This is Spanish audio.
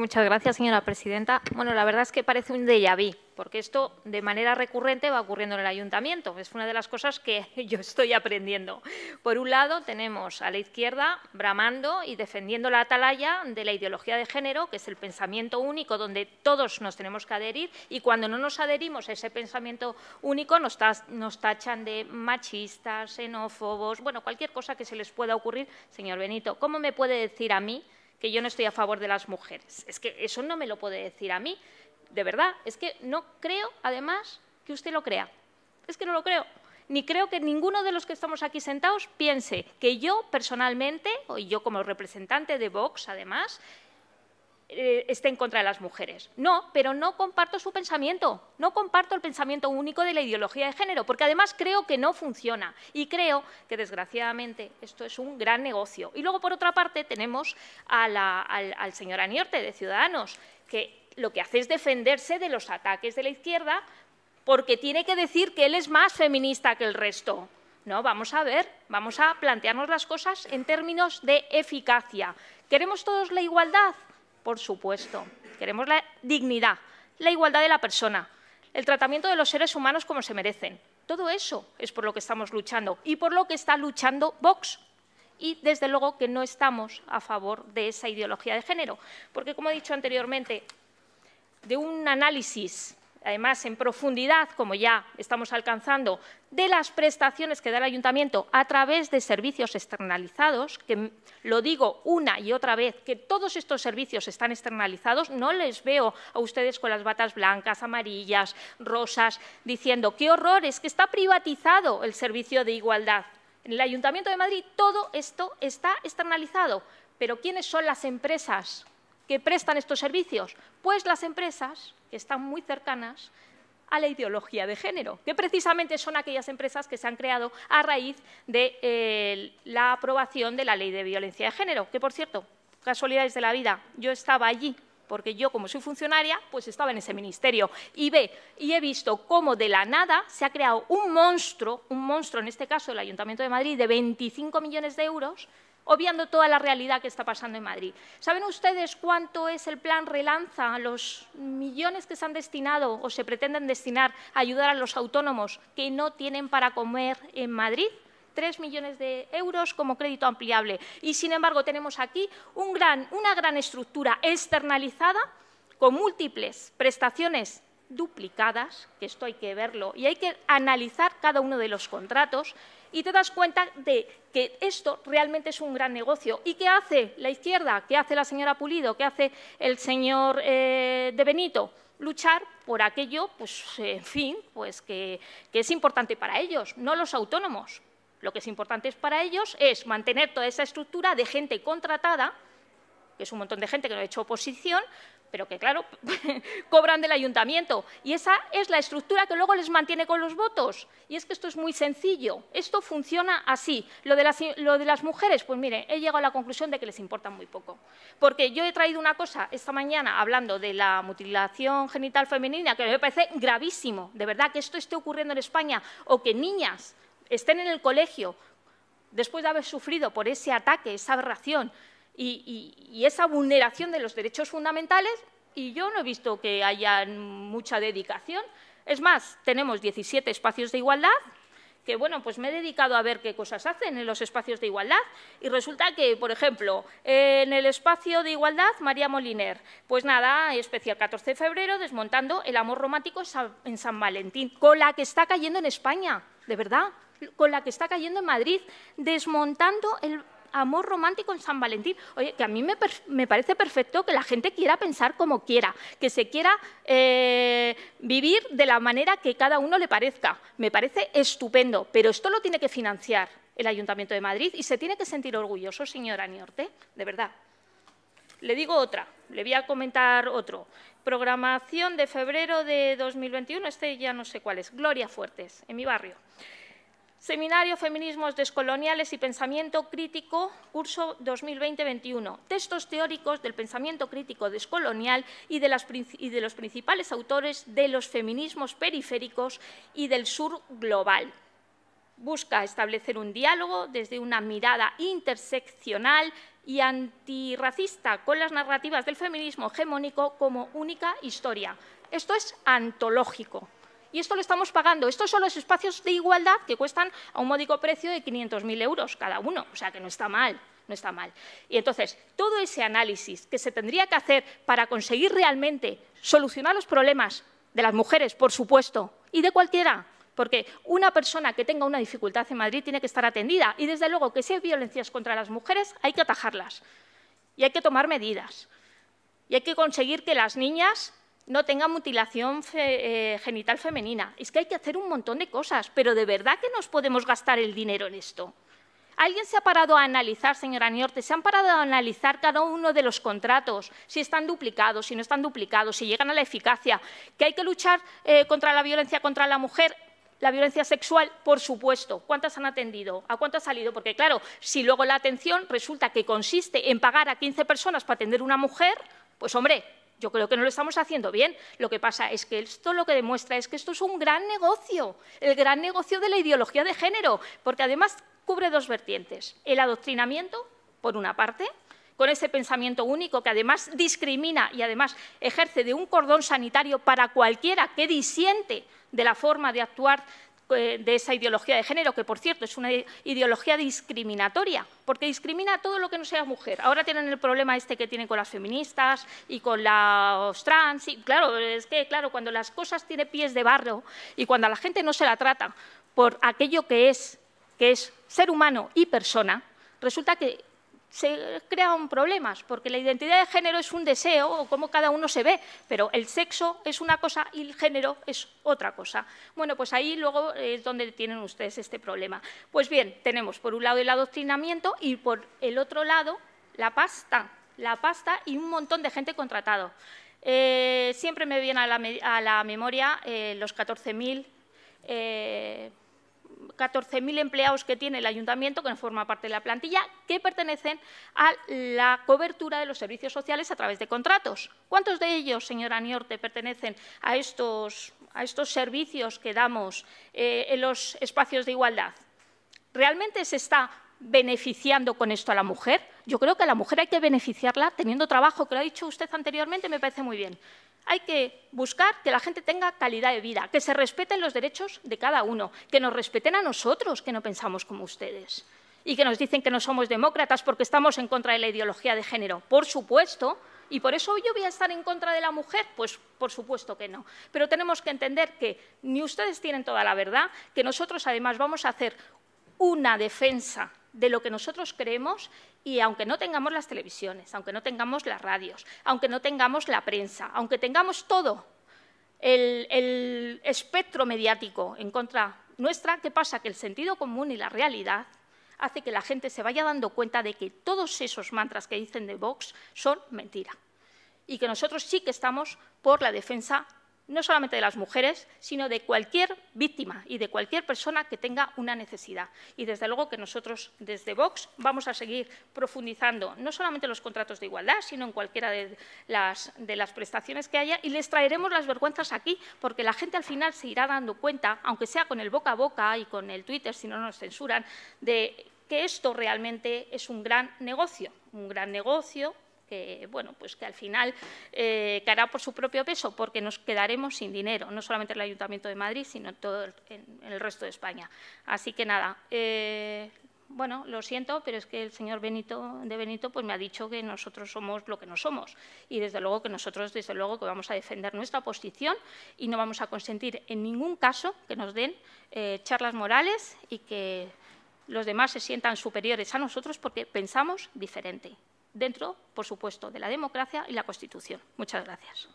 muchas gracias, señora presidenta. Bueno, la verdad es que parece un déjà vu, porque esto de manera recurrente va ocurriendo en el ayuntamiento. Es una de las cosas que yo estoy aprendiendo. Por un lado, tenemos a la izquierda bramando y defendiendo la atalaya de la ideología de género, que es el pensamiento único donde todos nos tenemos que adherir, y cuando no nos adherimos a ese pensamiento único nos, nos tachan de machistas, xenófobos, bueno, cualquier cosa que se les pueda ocurrir. Señor Benito, ¿cómo me puede decir a mí que yo no estoy a favor de las mujeres. Es que eso no me lo puede decir a mí, de verdad. Es que no creo, además, que usted lo crea. Es que no lo creo. Ni creo que ninguno de los que estamos aquí sentados piense que yo personalmente, o yo como representante de Vox, además, eh, esté en contra de las mujeres. No, pero no comparto su pensamiento, no comparto el pensamiento único de la ideología de género, porque además creo que no funciona y creo que desgraciadamente esto es un gran negocio. Y luego, por otra parte, tenemos al, al señor Aniorte de Ciudadanos, que lo que hace es defenderse de los ataques de la izquierda porque tiene que decir que él es más feminista que el resto. No, vamos a ver, vamos a plantearnos las cosas en términos de eficacia. ¿Queremos todos la igualdad? por supuesto. Queremos la dignidad, la igualdad de la persona, el tratamiento de los seres humanos como se merecen. Todo eso es por lo que estamos luchando y por lo que está luchando Vox. Y desde luego que no estamos a favor de esa ideología de género, porque como he dicho anteriormente, de un análisis además en profundidad, como ya estamos alcanzando, de las prestaciones que da el ayuntamiento a través de servicios externalizados, que lo digo una y otra vez, que todos estos servicios están externalizados, no les veo a ustedes con las batas blancas, amarillas, rosas, diciendo, qué horror, es que está privatizado el servicio de igualdad. En el Ayuntamiento de Madrid todo esto está externalizado, pero ¿quiénes son las empresas que prestan estos servicios? Pues las empresas que están muy cercanas a la ideología de género, que precisamente son aquellas empresas que se han creado a raíz de eh, la aprobación de la ley de violencia de género, que por cierto, casualidades de la vida, yo estaba allí porque yo como soy funcionaria, pues estaba en ese ministerio y ve y he visto cómo de la nada se ha creado un monstruo, un monstruo en este caso el Ayuntamiento de Madrid de 25 millones de euros obviando toda la realidad que está pasando en Madrid. ¿Saben ustedes cuánto es el plan Relanza, los millones que se han destinado o se pretenden destinar a ayudar a los autónomos que no tienen para comer en Madrid? Tres millones de euros como crédito ampliable. Y, sin embargo, tenemos aquí una gran estructura externalizada con múltiples prestaciones duplicadas, que esto hay que verlo, y hay que analizar cada uno de los contratos y te das cuenta de que esto realmente es un gran negocio. ¿Y qué hace la izquierda? ¿Qué hace la señora Pulido? ¿Qué hace el señor eh, de Benito? Luchar por aquello, pues, en fin, pues que es importante para ellos, no los autónomos. Lo que es importante para ellos es mantener toda esa estructura de gente contratada que es un montón de gente que no ha hecho oposición, pero que, claro, cobran del ayuntamiento. Y esa es la estructura que luego les mantiene con los votos. Y es que esto es muy sencillo. Esto funciona así. Lo de las, lo de las mujeres, pues mire, he llegado a la conclusión de que les importa muy poco. Porque yo he traído una cosa esta mañana hablando de la mutilación genital femenina, que me parece gravísimo, de verdad, que esto esté ocurriendo en España, o que niñas estén en el colegio después de haber sufrido por ese ataque, esa aberración, y, esa vulneración de los derechos fundamentales y yo no he visto que haya mucha dedicación. Es más, tenemos 17 espacios de igualdad, que bueno, pues me he dedicado a ver qué cosas hacen en los espacios de igualdad y resulta que, por ejemplo, en el espacio de igualdad, María Moliner, pues nada, especial 14 de febrero, desmontando el amor romántico en San Valentín, con la que está cayendo en España, de verdad, con la que está cayendo en Madrid, desmontando el amor romántico en San Valentín. Oye, que a mí me, parece perfecto que la gente quiera pensar como quiera, que se quiera eh, vivir de la manera que cada uno le parezca. Me parece estupendo, pero esto lo tiene que financiar el Ayuntamiento de Madrid y se tiene que sentir orgulloso, señora Niorte, de verdad. Le digo otra, le voy a comentar otro. Programación de febrero de 2021, este ya no sé cuál es, Gloria Fuertes, en mi barrio. Seminario Feminismos Descoloniales y Pensamiento Crítico, curso 2020-21. Textos teóricos del pensamiento crítico descolonial y de, los principales autores de los feminismos periféricos y del sur global. Busca establecer un diálogo desde una mirada interseccional y antirracista con las narrativas del feminismo hegemónico como única historia. Esto es antológico y esto lo estamos pagando. Estos son los espacios de igualdad que cuestan a un módico precio de 500.000 euros cada uno, o sea que no está mal. No está mal. Y entonces, todo ese análisis que se tendría que hacer para conseguir realmente solucionar los problemas de las mujeres, por supuesto, y de cualquiera, porque una persona que tenga una dificultad en Madrid tiene que estar atendida. Y desde luego que si hay violencias contra las mujeres, hay que atajarlas. Y hay que tomar medidas. Y hay que conseguir que las niñas no tenga mutilación eh, genital femenina. Es que hay que hacer un montón de cosas, pero ¿de verdad que nos podemos gastar el dinero en esto? ¿Alguien se ha parado a analizar, señora Niorte, se han parado a analizar cada uno de los contratos, si están duplicados, si no están duplicados, si llegan a la eficacia, que hay que luchar eh, contra la violencia contra la mujer? La violencia sexual, por supuesto. ¿Cuántas han atendido? ¿A cuántas ha salido? Porque, claro, si luego la atención resulta que consiste en pagar a 15 personas para atender una mujer, pues, hombre, yo creo que no lo estamos haciendo bien. Lo que pasa es que esto lo que demuestra es que esto es un gran negocio, el gran negocio de la ideología de género, porque además cubre dos vertientes. El adoctrinamiento, por una parte, con ese pensamiento único que además discrimina y además ejerce de un cordón sanitario para cualquiera que disiente de la forma de actuar eh, de esa ideología de género, que por cierto es una ideología discriminatoria, porque discrimina todo lo que no sea mujer. Ahora tienen el problema este que tienen con las feministas y con las trans. Y, claro, es que claro, cuando las cosas tienen pies de barro y cuando a la gente no se la trata por aquello que es, que es ser humano y persona, resulta que se crean problemas, porque la identidad de género es un deseo o cómo cada uno se ve, pero el sexo es una cosa y el género es otra cosa. Bueno, pues ahí luego es donde tienen ustedes este problema. Pues bien, tenemos por un lado el adoctrinamiento y por el otro lado la pasta, la pasta y un montón de gente contratado. Eh, siempre me viene a la, memoria eh, los 14.000 mil eh, 14.000 empleados que tiene el ayuntamiento, que no forma parte de la plantilla, que pertenecen a la cobertura de los servicios sociales a través de contratos. ¿Cuántos de ellos, señora Niorte, pertenecen a estos, servicios que damos eh, en los espacios de igualdad? ¿Realmente se está beneficiando con esto a la mujer? Yo creo que a la mujer hay que beneficiarla teniendo trabajo, que lo ha dicho usted anteriormente, me parece muy bien hay que buscar que la gente tenga calidad de vida, que se respeten los derechos de cada uno, que nos respeten a nosotros que no pensamos como ustedes y que nos dicen que no somos demócratas porque estamos en contra de la ideología de género. Por supuesto, y por eso yo voy a estar en contra de la mujer, pues por supuesto que no. Pero tenemos que entender que ni ustedes tienen toda la verdad, que nosotros además vamos a hacer una defensa de lo que nosotros creemos y aunque no tengamos las televisiones, aunque no tengamos las radios, aunque no tengamos la prensa, aunque tengamos todo el, espectro mediático en contra nuestra, ¿qué pasa? Que el sentido común y la realidad hace que la gente se vaya dando cuenta de que todos esos mantras que dicen de Vox son mentira y que nosotros sí que estamos por la defensa no solamente de las mujeres, sino de cualquier víctima y de cualquier persona que tenga una necesidad. Y desde luego que nosotros desde Vox vamos a seguir profundizando no solamente en los contratos de igualdad, sino en cualquiera de las, prestaciones que haya y les traeremos las vergüenzas aquí, porque la gente al final se irá dando cuenta, aunque sea con el boca a boca y con el Twitter, si no nos censuran, de que esto realmente es un gran negocio, un gran negocio que, bueno, pues que al final eh, caerá por su propio peso porque nos quedaremos sin dinero, no solamente el Ayuntamiento de Madrid, sino todo el, resto de España. Así que nada, eh, bueno, lo siento, pero es que el señor Benito de Benito pues me ha dicho que nosotros somos lo que no somos y desde luego que nosotros desde luego que vamos a defender nuestra posición y no vamos a consentir en ningún caso que nos den eh, charlas morales y que los demás se sientan superiores a nosotros porque pensamos diferente dentro, por supuesto, de la democracia y la Constitución. Muchas gracias.